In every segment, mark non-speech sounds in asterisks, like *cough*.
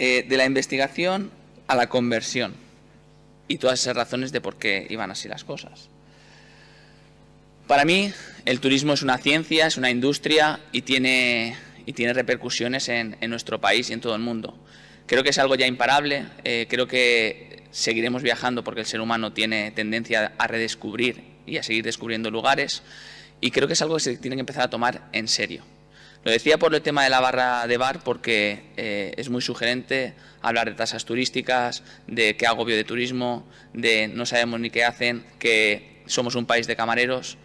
Eh, de la investigación a la conversión y todas esas razones de por qué iban así las cosas. Para mí, el turismo es una ciencia, es una industria y tiene, y tiene repercusiones en, nuestro país y en todo el mundo. Creo que es algo ya imparable, eh, creo que seguiremos viajando porque el ser humano tiene tendencia a redescubrir y a seguir descubriendo lugares y creo que es algo que se tiene que empezar a tomar en serio. Lo decía por el tema de la barra de bar porque eh, es muy sugerente hablar de tasas turísticas, de qué agobio de turismo, de no sabemos ni qué hacen, que somos un país de camareros.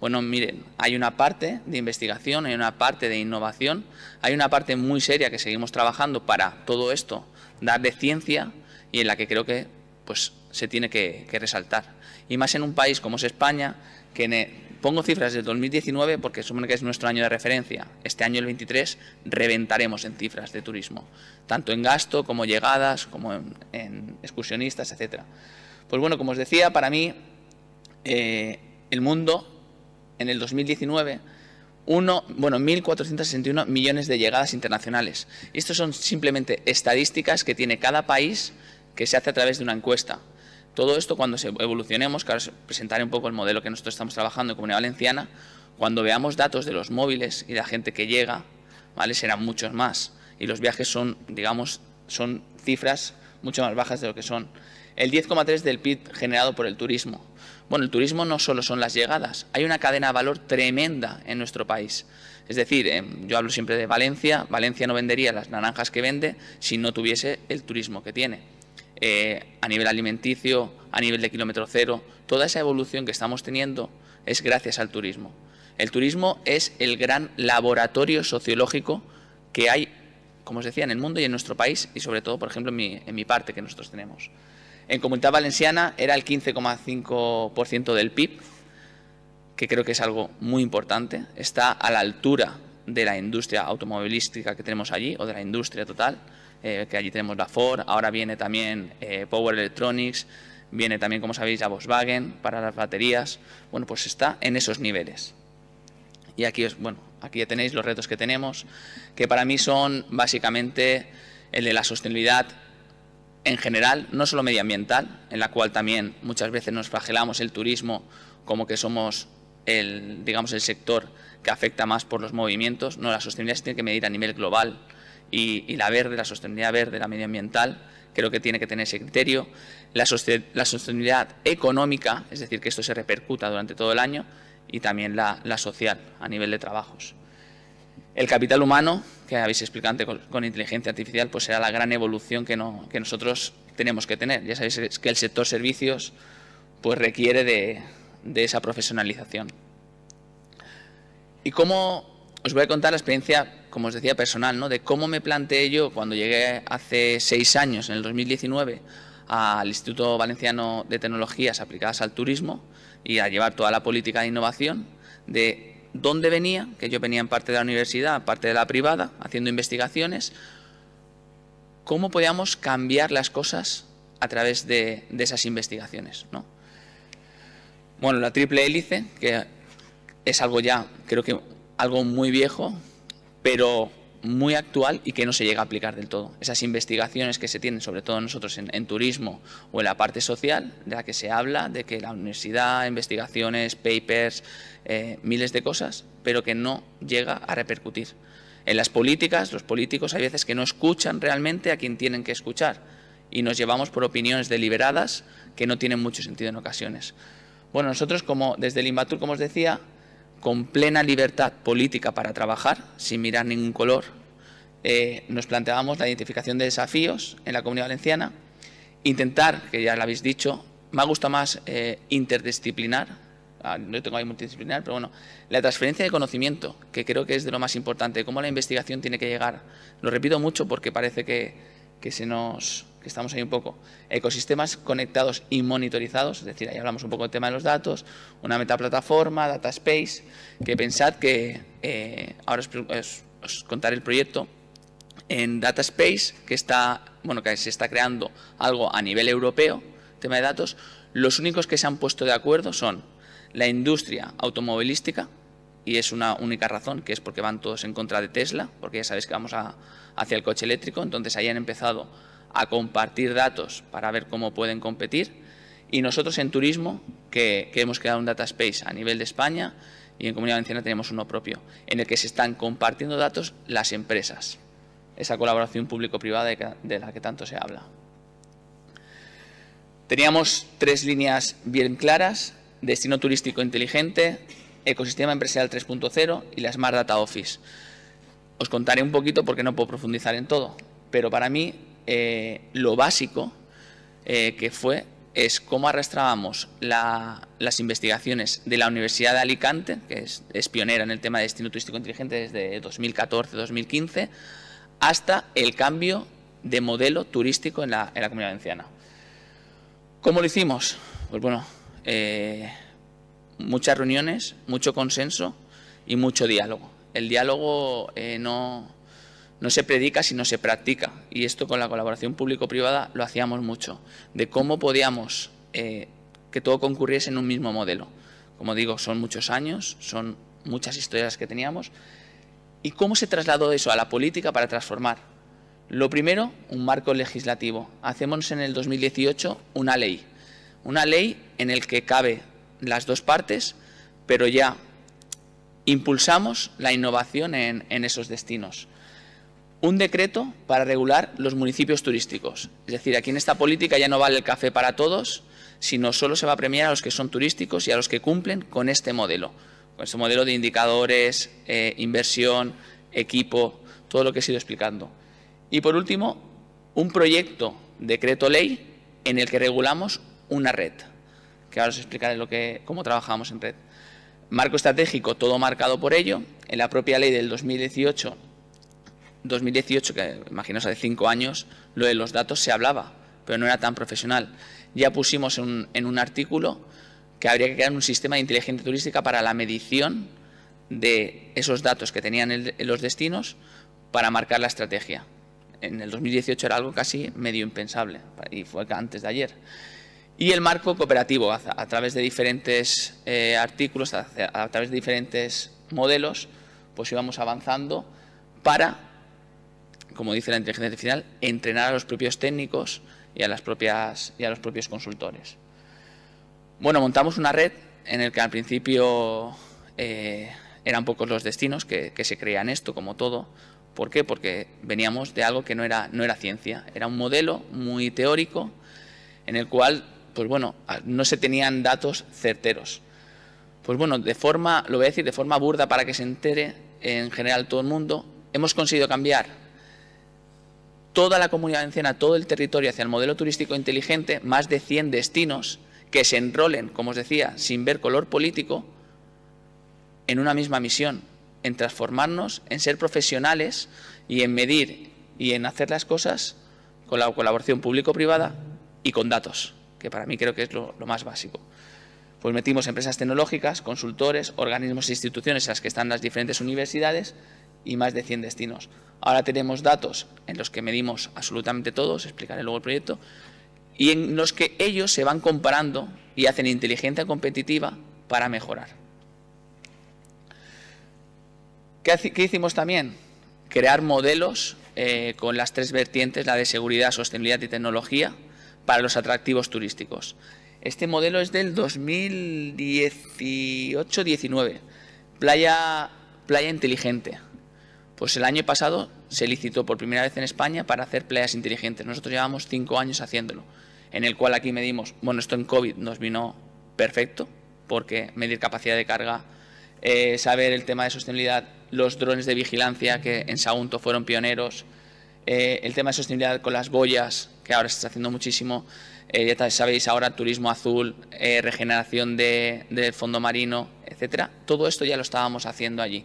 Bueno, miren, hay una parte de investigación, hay una parte de innovación, hay una parte muy seria que seguimos trabajando para todo esto, darle ciencia y en la que creo que pues, se tiene que, que resaltar. Y más en un país como es España, que Pongo cifras del 2019 porque supone que es nuestro año de referencia. Este año, el 23, reventaremos en cifras de turismo, tanto en gasto como llegadas, como en, excursionistas, etc. Pues bueno, como os decía, para mí, eh, el mundo en el 2019 uno, bueno, 1.461 millones de llegadas internacionales. Y estas son simplemente estadísticas que tiene cada país que se hace a través de una encuesta. Todo esto cuando evolucionemos, que ahora presentaré un poco el modelo que nosotros estamos trabajando en Comunidad Valenciana, cuando veamos datos de los móviles y de la gente que llega, ¿vale? serán muchos más. Y los viajes son, digamos, son cifras mucho más bajas de lo que son. El 10,3 del PIB generado por el turismo. Bueno, el turismo no solo son las llegadas, hay una cadena de valor tremenda en nuestro país. Es decir, em, yo hablo siempre de Valencia, Valencia no vendería las naranjas que vende si no tuviese el turismo que tiene. Eh, a nivel alimenticio, a nivel de kilómetro cero, toda esa evolución que estamos teniendo es gracias al turismo. El turismo es el gran laboratorio sociológico que hay, como os decía, en el mundo y en nuestro país y sobre todo, por ejemplo, en mi, en mi parte que nosotros tenemos. En Comunidad Valenciana era el 15,5% del PIB, que creo que es algo muy importante. Está a la altura de la industria automovilística que tenemos allí o de la industria total. Eh, que allí tenemos la Ford, ahora viene también eh, Power Electronics, viene también, como sabéis, la Volkswagen para las baterías. Bueno, pues está en esos niveles. Y aquí, es, bueno, aquí ya tenéis los retos que tenemos, que para mí son básicamente el de la sostenibilidad en general, no solo medioambiental, en la cual también muchas veces nos flagelamos el turismo como que somos el, digamos, el sector que afecta más por los movimientos. No, la sostenibilidad se tiene que medir a nivel global, y, la verde, la sostenibilidad verde, la medioambiental, creo que tiene que tener ese criterio, la, la sostenibilidad económica, es decir, que esto se repercuta durante todo el año, y también la, la social, a nivel de trabajos. El capital humano, que habéis explicado antes con, inteligencia artificial, pues será la gran evolución que, no, que nosotros tenemos que tener. Ya sabéis que el sector servicios pues requiere de, de esa profesionalización. ¿Y cómo os voy a contar la experiencia, como os decía, personal, ¿no? de cómo me planteé yo cuando llegué hace seis años, en el 2019, al Instituto Valenciano de Tecnologías Aplicadas al Turismo y a llevar toda la política de innovación, de dónde venía, que yo venía en parte de la universidad, parte de la privada, haciendo investigaciones, cómo podíamos cambiar las cosas a través de, esas investigaciones. Bueno, la triple hélice, que es algo ya, creo que algo muy viejo, pero muy actual y que no se llega a aplicar del todo. Esas investigaciones que se tienen, sobre todo nosotros en, turismo o en la parte social, de la que se habla, de que la universidad, investigaciones, papers, eh, miles de cosas, pero que no llega a repercutir. En las políticas, los políticos hay veces que no escuchan realmente a quien tienen que escuchar y nos llevamos por opiniones deliberadas que no tienen mucho sentido en ocasiones. Bueno, nosotros como desde el Imbatur, como os decía, con plena libertad política para trabajar, sin mirar ningún color, eh, nos planteábamos la identificación de desafíos en la comunidad valenciana, intentar, que ya lo habéis dicho, me ha gustado más eh, interdisciplinar, ah, no tengo ahí multidisciplinar, pero bueno, la transferencia de conocimiento, que creo que es de lo más importante, cómo la investigación tiene que llegar. Lo repito mucho porque parece que se nos estamos ahí un poco, ecosistemas conectados y monitorizados, es decir, ahí hablamos un poco del tema de los datos, una metaplataforma, data space, que pensad que eh, ahora os, contaré el proyecto en data space, que está, bueno, que se está creando algo a nivel europeo, tema de datos, los únicos que se han puesto de acuerdo son la industria automovilística, y es una única razón, que es porque van todos en contra de Tesla, porque ya sabéis que vamos hacia el coche eléctrico, entonces ahí han empezado a compartir datos para ver cómo pueden competir. Y nosotros en turismo, que, hemos creado un data space a nivel de España y en Comunidad Valenciana tenemos uno propio, en el que se están compartiendo datos las empresas. Esa colaboración público-privada de, de la que tanto se habla. Teníamos tres líneas bien claras, destino turístico inteligente, ecosistema empresarial 3.0 y la Smart Data Office. Os contaré un poquito porque no puedo profundizar en todo, pero para mí eh, lo básico eh, que fue es cómo arrastrábamos las investigaciones de la Universidad de Alicante, que es, pionera en el tema de destino turístico inteligente desde 2014-2015, hasta el cambio de modelo turístico en la, comunidad valenciana. ¿Cómo lo hicimos? Pues bueno, eh, muchas reuniones, mucho consenso y mucho diálogo. El diálogo no, no se predica si no se practica. Y esto con la colaboración público-privada lo hacíamos mucho, de cómo podíamos eh, que todo concurriese en un mismo modelo. Como digo, son muchos años, son muchas historias que teníamos. ¿Y cómo se trasladó eso a la política para transformar? Lo primero, un marco legislativo. Hacemos en el 2018 una ley. Una ley en la que cabe las dos partes, pero ya impulsamos la innovación en esos destinos un decreto para regular los municipios turísticos. Es decir, aquí en esta política ya no vale el café para todos, sino solo se va a premiar a los que son turísticos y a los que cumplen con este modelo, con este modelo de indicadores, eh, inversión, equipo, todo lo que he sido explicando. Y por último, un proyecto decreto ley en el que regulamos una red, que ahora os explicaré lo que, cómo trabajamos en red. Marco estratégico, todo marcado por ello. En la propia ley del 2018 2018, que imaginaos hace cinco años, lo de los datos se hablaba, pero no era tan profesional. Ya pusimos en, un artículo que habría que crear un sistema de inteligencia turística para la medición de esos datos que tenían los destinos para marcar la estrategia. En el 2018 era algo casi medio impensable y fue antes de ayer. Y el marco cooperativo, a, través de diferentes eh, artículos, a través de diferentes modelos, pues íbamos avanzando para como dice la inteligencia artificial, entrenar a los propios técnicos y a, las propias, y los propios consultores. Bueno, montamos una red en la que al principio eh, eran pocos los destinos que, que, se creían esto, como todo. ¿Por qué? Porque veníamos de algo que no era, no era ciencia, era un modelo muy teórico en el cual, pues bueno, no se tenían datos certeros. Pues bueno, de forma, lo voy a decir de forma burda para que se entere en general todo el mundo, hemos conseguido cambiar toda la comunidad valenciana, todo el territorio hacia el modelo turístico inteligente, más de 100 destinos que se enrolen, como os decía, sin ver color político, en una misma misión, en transformarnos, en ser profesionales y en medir y en hacer las cosas con la colaboración público-privada y con datos, que para mí creo que es lo, lo, más básico. Pues metimos empresas tecnológicas, consultores, organismos e instituciones en las que están las diferentes universidades y más de 100 destinos. Ahora tenemos datos en los que medimos absolutamente todos, explicaré luego el proyecto, y en los que ellos se van comparando y hacen inteligencia competitiva para mejorar. ¿Qué, hicimos también? Crear modelos eh, con las tres vertientes, la de seguridad, sostenibilidad y tecnología, para los atractivos turísticos. Este modelo es del 2018-19, playa, playa inteligente. Pues el año pasado se licitó por primera vez en España para hacer playas inteligentes. Nosotros llevamos cinco años haciéndolo, en el cual aquí medimos, bueno, esto en COVID nos vino perfecto, porque medir capacidad de carga, eh, saber el tema de sostenibilidad, los drones de vigilancia que en Sagunto fueron pioneros, eh, el tema de sostenibilidad con las boyas, que ahora se está haciendo muchísimo, eh, ya sabéis ahora turismo azul, regeneración de, del fondo marino, etcétera. Todo esto ya lo estábamos haciendo allí.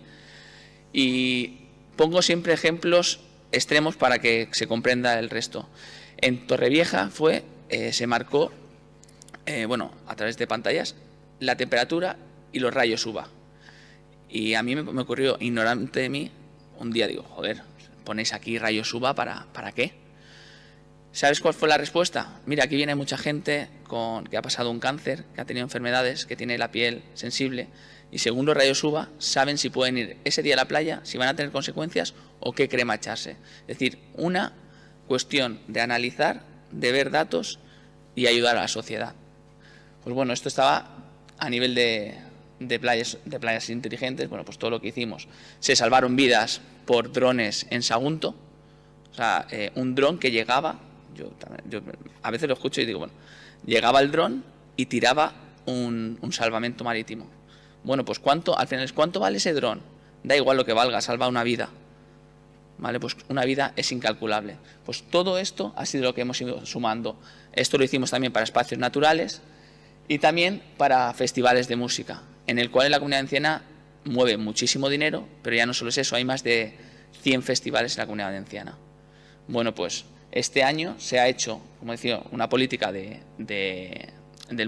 Y Pongo siempre ejemplos extremos para que se comprenda el resto. En Torrevieja fue, eh, se marcó, eh, bueno, a través de pantallas, la temperatura y los rayos UVA. Y a mí me, ocurrió, ignorante de mí, un día digo, joder, ponéis aquí rayos UVA para, para qué. ¿Sabes cuál fue la respuesta? Mira, aquí viene mucha gente con, que ha pasado un cáncer, que ha tenido enfermedades, que tiene la piel sensible, y según los rayos UVA saben si pueden ir ese día a la playa, si van a tener consecuencias o qué crema echarse. Es decir, una cuestión de analizar, de ver datos y ayudar a la sociedad. Pues bueno, esto estaba a nivel de, playas, de playas inteligentes, bueno, pues todo lo que hicimos. Se salvaron vidas por drones en Sagunto, o sea, eh, un dron que llegaba, yo, a veces lo escucho y digo, bueno, llegaba el dron y tiraba un salvamento marítimo. Bueno, pues cuánto, al final es cuánto vale ese dron. Da igual lo que valga, salva una vida. ¿Vale? Pues una vida es incalculable. Pues todo esto ha sido lo que hemos ido sumando. Esto lo hicimos también para espacios naturales y también para festivales de música, en el cual la comunidad anciana mueve muchísimo dinero, pero ya no solo es eso, hay más de 100 festivales en la comunidad anciana. Bueno, pues este año se ha hecho, como decía, una política del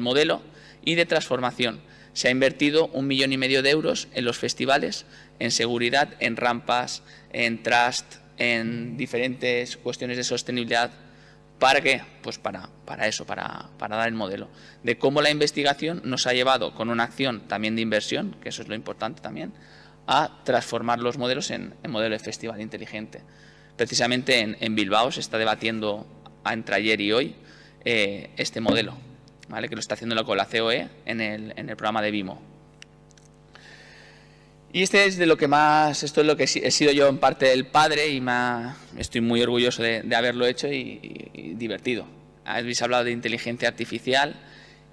modelo y de transformación se ha invertido un millón y medio de euros en los festivales, en seguridad, en rampas, en trust, en diferentes cuestiones de sostenibilidad. ¿Para qué? Pues para, eso, para, dar el modelo de cómo la investigación nos ha llevado con una acción también de inversión, que eso es lo importante también, a transformar los modelos en, en modelo de festival inteligente. Precisamente en, Bilbao se está debatiendo entre ayer y hoy eh, este modelo que lo está haciendo con la COE en el, programa de BIMO. Y este es de lo que más, esto es lo que he sido yo en parte el padre y estoy muy orgulloso de, haberlo hecho y, divertido. Habéis hablado de inteligencia artificial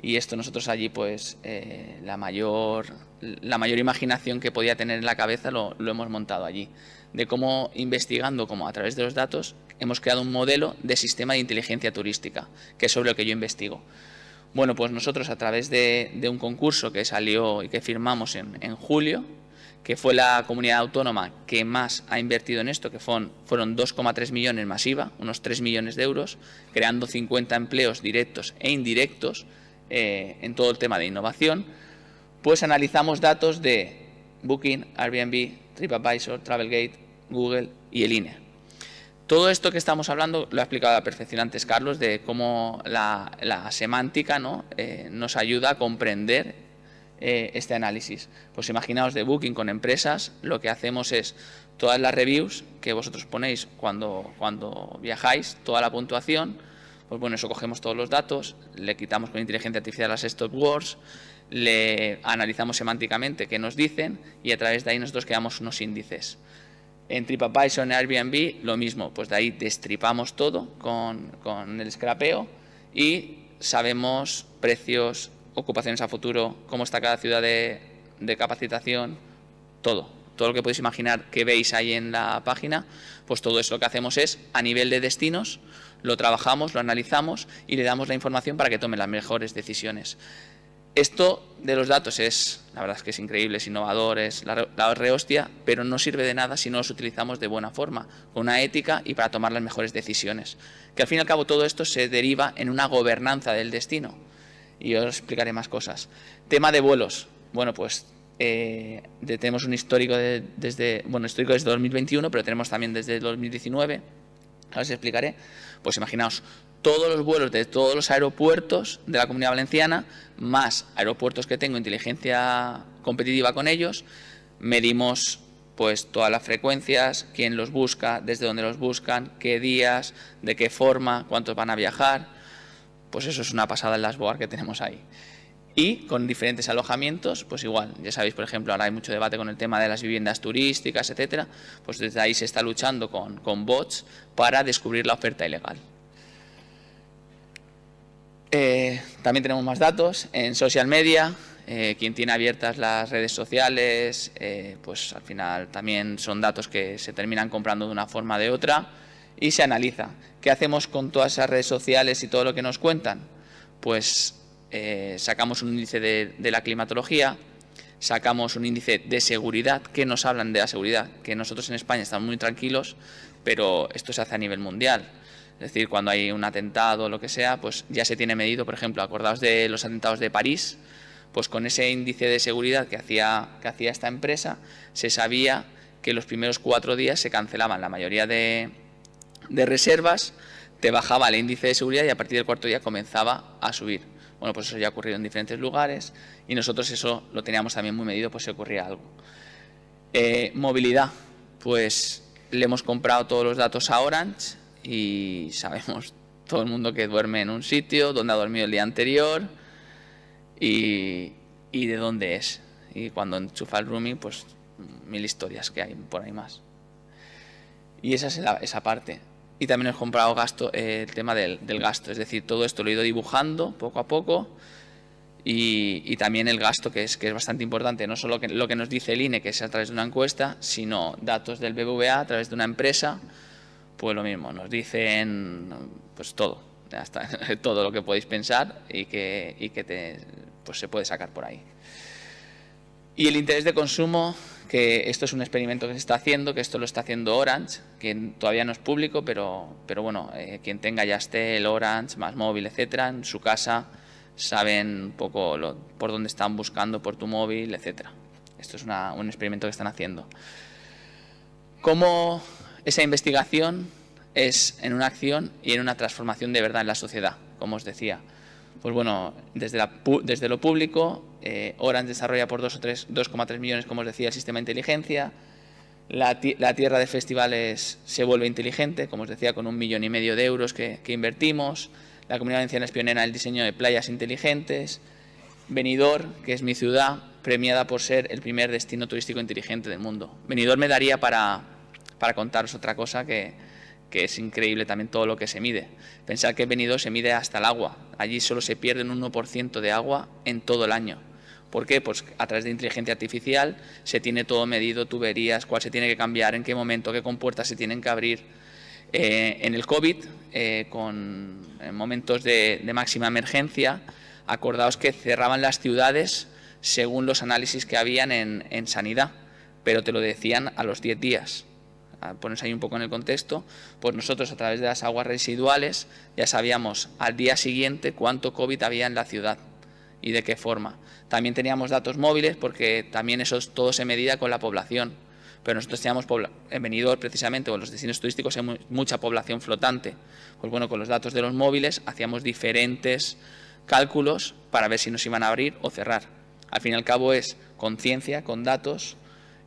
y esto nosotros allí pues eh, la, mayor, la mayor imaginación que podía tener en la cabeza lo, lo hemos montado allí. De cómo investigando como a través de los datos hemos creado un modelo de sistema de inteligencia turística, que es sobre lo que yo investigo. Bueno, pues nosotros a través de, un concurso que salió y que firmamos en, julio, que fue la comunidad autónoma que más ha invertido en esto, que fueron, fueron 2,3 millones masiva, unos 3 millones de euros, creando 50 empleos directos e indirectos eh, en todo el tema de innovación, pues analizamos datos de Booking, Airbnb, TripAdvisor, Travelgate, Google y el todo esto que estamos hablando lo ha explicado la perfección antes Carlos, de cómo la, semántica ¿no? Eh, nos ayuda a comprender eh, este análisis. Pues imaginaos de Booking con empresas, lo que hacemos es todas las reviews que vosotros ponéis cuando, cuando viajáis, toda la puntuación, pues bueno, eso cogemos todos los datos, le quitamos con inteligencia artificial las stop words, le analizamos semánticamente qué nos dicen y a través de ahí nosotros creamos unos índices. En TripAdvisor, en Airbnb, lo mismo. Pues de ahí destripamos todo con, el scrapeo y sabemos precios, ocupaciones a futuro, cómo está cada ciudad de, de capacitación, todo todo lo que podéis imaginar que veis ahí en la página, pues todo eso lo que hacemos es a nivel de destinos, lo trabajamos, lo analizamos y le damos la información para que tome las mejores decisiones. Esto de los datos es, la verdad es que es increíble, es innovador, es la, re rehostia, pero no sirve de nada si no los utilizamos de buena forma, con una ética y para tomar las mejores decisiones. Que al fin y al cabo todo esto se deriva en una gobernanza del destino. Y os explicaré más cosas. Tema de vuelos. Bueno, pues eh, tenemos un histórico desde, bueno, histórico desde 2021, pero tenemos también desde 2019. Ahora os explicaré. Pues imaginaos, todos los vuelos de todos los aeropuertos de la Comunidad Valenciana, más aeropuertos que tengo inteligencia competitiva con ellos, medimos pues todas las frecuencias, quién los busca, desde dónde los buscan, qué días, de qué forma, cuántos van a viajar. Pues eso es una pasada en las board que tenemos ahí. Y con diferentes alojamientos, pues igual, ya sabéis, por ejemplo, ahora hay mucho debate con el tema de las viviendas turísticas, etcétera, pues desde ahí se está luchando con, con bots para descubrir la oferta ilegal. Eh, también tenemos más datos en social media, eh, quien tiene abiertas las redes sociales, eh, pues al final también son datos que se terminan comprando de una forma o de otra y se analiza. ¿Qué hacemos con todas esas redes sociales y todo lo que nos cuentan? Pues sacamos un índice de, de la climatología, sacamos un índice de seguridad, que nos hablan de la seguridad, que nosotros en España estamos muy tranquilos, pero esto se hace a nivel mundial. Es decir, cuando hay un atentado o lo que sea, pues ya se tiene medido, por ejemplo, acordaos de los atentados de París, pues con ese índice de seguridad que hacía, que hacía esta empresa, se sabía que los primeros cuatro días se cancelaban la mayoría de, reservas, te bajaba el índice de seguridad y a partir del cuarto día comenzaba a subir. Bueno, pues eso ya ha ocurrido en diferentes lugares y nosotros eso lo teníamos también muy medido, pues se si ocurría algo. Eh, movilidad, pues le hemos comprado todos los datos a Orange, y sabemos *laughs* todo el mundo que duerme en un sitio, dónde ha dormido el día anterior y, de dónde es. Y cuando enchufa el rooming, pues mil historias que hay por ahí más. Y esa es la, esa parte. Y también he comprado gasto, eh, el tema del, gasto, es decir, todo esto lo he ido dibujando poco a poco. Y, y, también el gasto, que es, que es bastante importante, no solo lo que nos dice el INE, que es a través de una encuesta, sino datos del BBVA a través de una empresa pues lo mismo, nos dicen pues todo, hasta *laughs* todo lo que podéis pensar y que, y que te, pues se puede sacar por ahí. Y el interés de consumo, que esto es un experimento que se está haciendo, que esto lo está haciendo Orange, que todavía no es público, pero, pero bueno, eh, quien tenga ya esté el Orange, más móvil, etcétera, en su casa saben un poco por dónde están buscando, por tu móvil, etcétera. Esto es un experimento que están haciendo. ¿Cómo esa investigación es en una acción y en una transformación de verdad en la sociedad, como os decía. Pues bueno, desde, lo público, eh, desarrolla por 2,3 millones, como os decía, el sistema de inteligencia. La, tierra de festivales se vuelve inteligente, como os decía, con un millón y medio de euros que, invertimos. La comunidad valenciana es pionera en el diseño de playas inteligentes. Benidorm, que es mi ciudad, premiada por ser el primer destino turístico inteligente del mundo. Benidorm me daría para, para contaros otra cosa que, es increíble también todo lo que se mide. Pensar que venido se mide hasta el agua. Allí solo se pierde un 1% de agua en todo el año. ¿Por qué? Pues a través de inteligencia artificial se tiene todo medido, tuberías, cuál se tiene que cambiar, en qué momento, qué compuertas se tienen que abrir. Eh, en el COVID, eh, con en momentos de, máxima emergencia, acordaos que cerraban las ciudades según los análisis que habían en, en sanidad, pero te lo decían a los 10 días. ...ponerse ahí un poco en el contexto, pues nosotros a través de las aguas residuales ya sabíamos al día siguiente cuánto COVID había en la ciudad y de qué forma. También teníamos datos móviles porque también eso todo se medía con la población. Pero nosotros teníamos en precisamente, o los destinos turísticos hay mucha población flotante. Pues bueno, con los datos de los móviles hacíamos diferentes cálculos para ver si nos iban a abrir o cerrar. Al fin y al cabo es con ciencia, con datos,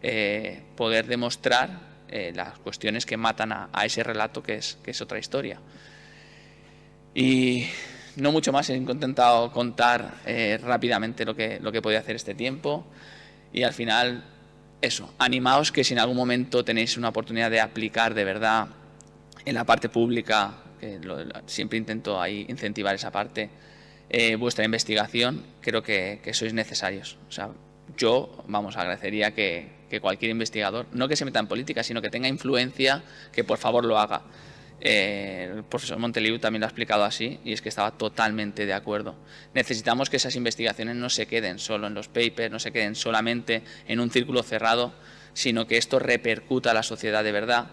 eh, poder demostrar eh, las cuestiones que matan a, a ese relato que es, que es otra historia. Y no mucho más, he intentado contar eh, rápidamente lo que, lo que podía hacer este tiempo y al final eso, animaos que si en algún momento tenéis una oportunidad de aplicar de verdad en la parte pública, que siempre intento ahí incentivar esa parte, eh, vuestra investigación, creo que, que sois necesarios. O sea, yo, vamos, agradecería que, cualquier investigador, no que se meta en política, sino que tenga influencia, que por favor lo haga. Eh, el profesor Monteliu también lo ha explicado así y es que estaba totalmente de acuerdo. Necesitamos que esas investigaciones no se queden solo en los papers, no se queden solamente en un círculo cerrado, sino que esto repercuta a la sociedad de verdad.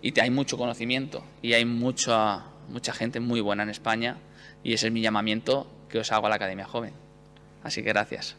Y hay mucho conocimiento y hay mucha, mucha gente muy buena en España y ese es mi llamamiento que os hago a la Academia Joven. Así que gracias.